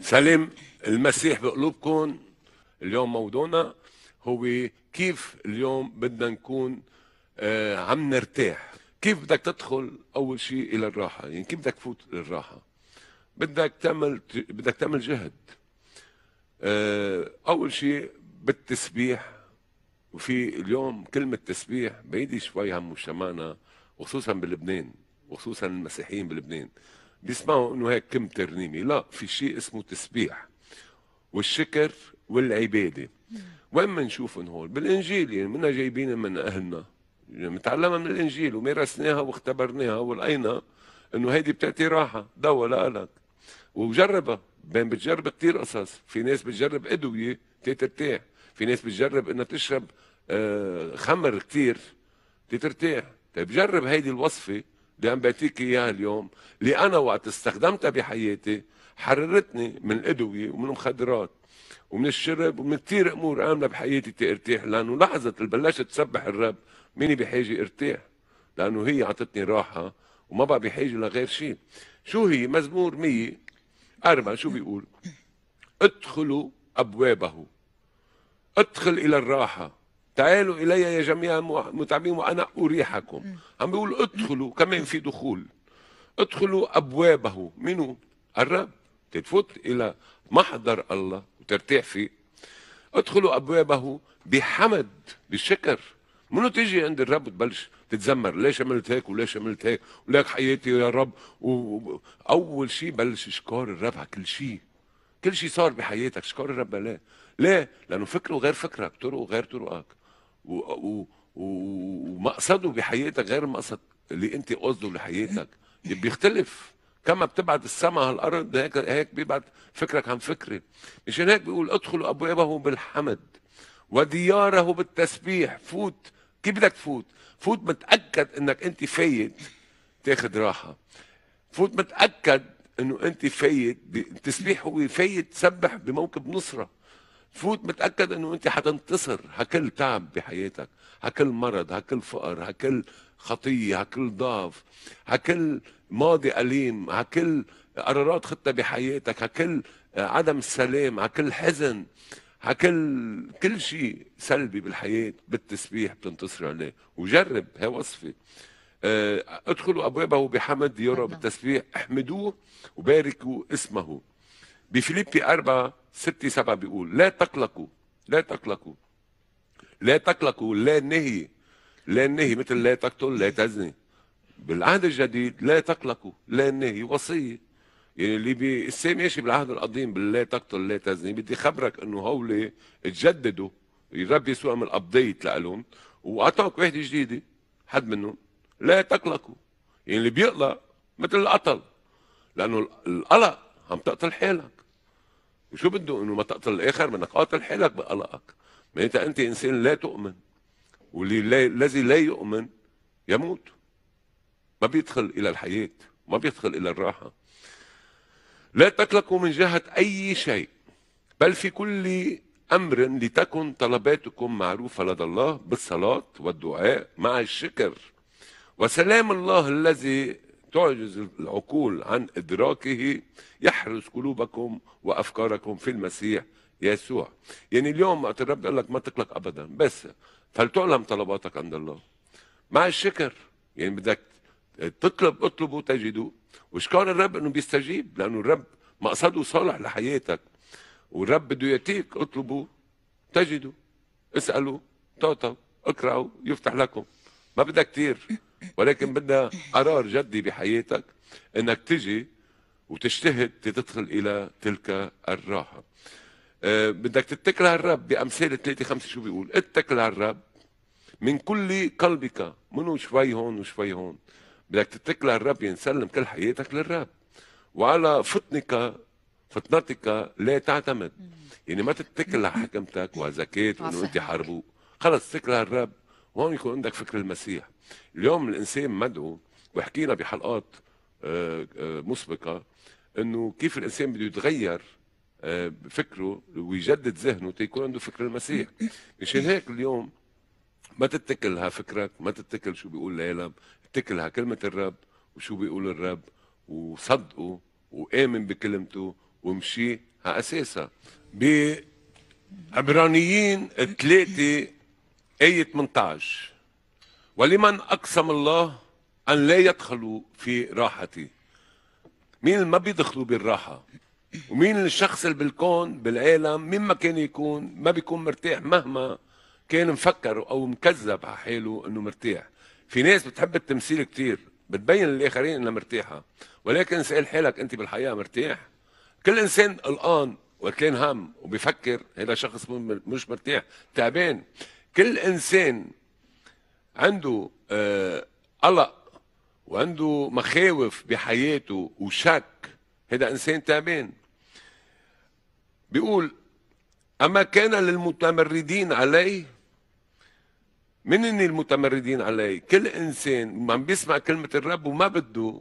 سلام المسيح بقلوبكم اليوم موضوعنا هو كيف اليوم بدنا نكون آه عم نرتاح كيف بدك تدخل اول شيء الى الراحه يعني كيف بدك تفوت للراحه بدك تعمل بدك تعمل جهد آه اول شيء بالتسبيح وفي اليوم كلمه تسبيح بعيده شوي عن مجتمعنا وخصوصا بلبنان وخصوصا المسيحيين بلبنان بيسمعوا انه هيك كم ترنيمه لا في شيء اسمه تسبيح والشكر والعباده وين نشوفهم هول بالانجيل يعني منا جايبين من اهلنا يعني متعلمة من الانجيل ومارسناها واختبرناها ولقينا انه هيدي بتعطي راحه دواء لك وجربها بين بتجرب كثير قصص في ناس بتجرب ادويه تترتاح في ناس بتجرب انها تشرب آه، خمر كثير تترتاح طيب جرب هيدي الوصفه اللي عم بعطيك اياها اليوم اللي انا وقت استخدمتها بحياتي حررتني من الادويه ومن المخدرات ومن الشرب ومن كثير امور عامله بحياتي ترتاح لانه لحظه اللي بلشت تسبح الرب ميني بحاجه ارتاح لانه هي اعطتني راحه وما بقى بحاجه لغير شيء شو هي مزمور مية أربعة شو بيقول ادخلوا أبوابه ادخل إلى الراحة تعالوا إلي يا جميع المتعبين وأنا أريحكم عم بيقول ادخلوا كمان في دخول ادخلوا أبوابه منو الرب تتفوت إلى محضر الله وترتاح فيه ادخلوا أبوابه بحمد بالشكر منو تيجي عند الرب وتبلش تتذمر ليش عملت هيك وليش عملت هيك ولك حياتي يا رب واول شيء بلش اشكر الرب على كل شيء كل شيء صار بحياتك اشكر الرب لا ليه لانه فكره غير فكرك طرقه غير طرقك ومقصده بحياتك غير مقصد اللي انت قصده لحياتك بيختلف كما بتبعد السماء على الارض هيك هيك بيبعت فكرك عن فكري مشان هيك بيقول ادخلوا ابوابه بالحمد ودياره بالتسبيح فوت كيف بدك تفوت فوت متاكد انك انت فايت تاخد راحه فوت متاكد انه انت فايت التسبيح هو فايت تسبح بموكب نصره فوت متاكد انه انت حتنتصر هكل تعب بحياتك هكل مرض هكل فقر هكل خطيه هكل ضعف هكل ماضي اليم هكل قرارات خطه بحياتك هكل عدم سلام هكل حزن هكل كل شيء سلبي بالحياه بالتسبيح بتنتصر عليه وجرب هي وصفه آه، ادخلوا ابوابه بحمد يرى بالتسبيح احمدوه وباركوا اسمه بفيليبي 4 6 7 بيقول لا تقلقوا لا تقلقوا لا تقلقوا لا نهي لا نهي مثل لا تقتل لا تزني بالعهد الجديد لا تقلقوا لا نهي وصيه يعني اللي بي... ماشي بالعهد القديم باللا تقتل لا تزني بدي خبرك انه هول تجددوا الرب يسوع عمل ابديت لهم واعطاك وحده جديده حد منهم لا تقلقوا يعني اللي بيقلق مثل القتل لانه القلق عم تقتل حالك وشو بده انه ما تقتل الاخر منك قاتل حالك بقلقك ما انت انت انسان لا تؤمن واللي الذي لا يؤمن يموت ما بيدخل الى الحياه ما بيدخل الى الراحه لا تقلقوا من جهه اي شيء بل في كل امر لتكن طلباتكم معروفه لدى الله بالصلاه والدعاء مع الشكر وسلام الله الذي تعجز العقول عن إدراكه يحرس قلوبكم وأفكاركم في المسيح يسوع يعني اليوم وقت الرب يقول لك ما تقلق أبدا بس فلتعلم طلباتك عند الله مع الشكر يعني بدك تطلب اطلبوا تجدوا كان الرب انه بيستجيب لانه الرب مقصده صالح لحياتك والرب بده يعطيك اطلبوا تجدوا اسالوا تعطوا اقرأوا يفتح لكم ما بدها كثير ولكن بدها قرار جدي بحياتك انك تجي وتجتهد تدخل الى تلك الراحه أه بدك تتكل على الرب بامثال 3 5 شو بيقول اتكل على الرب من كل قلبك منو شوي هون وشوي هون بدك تتكل على الرب ينسلم كل حياتك للرب وعلى فطنك فطنتك لا تعتمد يعني ما تتكل على حكمتك وعلى زكاة وانه انت حربوق خلص اتكل على الرب وهون يكون عندك فكر المسيح اليوم الانسان مدعو وحكينا بحلقات آه، آه، مسبقه انه كيف الانسان بده يتغير آه، بفكره ويجدد ذهنه تيكون عنده فكر المسيح مشان هيك اليوم ما تتكلها فكرك ما تتكل شو بيقول العالم اتكلها كلمة الرب وشو بيقول الرب وصدقه وآمن بكلمته ومشي على أساسها بعبرانيين ثلاثة آية 18 ولمن أقسم الله أن لا يدخلوا في راحتي مين ما بيدخلوا بالراحة ومين الشخص اللي بالكون بالعالم مين ما كان يكون ما بيكون مرتاح مهما كان مفكر أو مكذب على حاله أنه مرتاح في ناس بتحب التمثيل كتير بتبين للآخرين أنها مرتاحة ولكن سأل حالك أنت بالحقيقة مرتاح كل إنسان قلقان وكان هم وبيفكر هذا شخص مش مرتاح تعبان كل انسان عنده آه، قلق وعنده مخاوف بحياته وشك هذا انسان تعبان بيقول اما كان للمتمردين علي من اني المتمردين علي كل انسان عم بيسمع كلمه الرب وما بده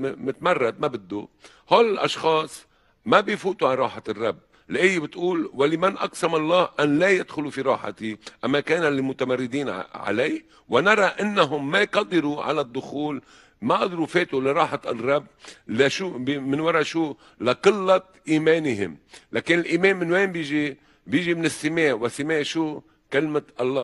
متمرد ما بده هول الاشخاص ما بيفوتوا على راحه الرب الآية بتقول ولمن أقسم الله أن لا يدخلوا في راحتي أما كان للمتمردين علي ونرى أنهم ما قدروا على الدخول ما قدروا فاتوا لراحة الرب لشو من وراء شو لقلة إيمانهم لكن الإيمان من وين بيجي بيجي من السماء والسماء شو كلمة الله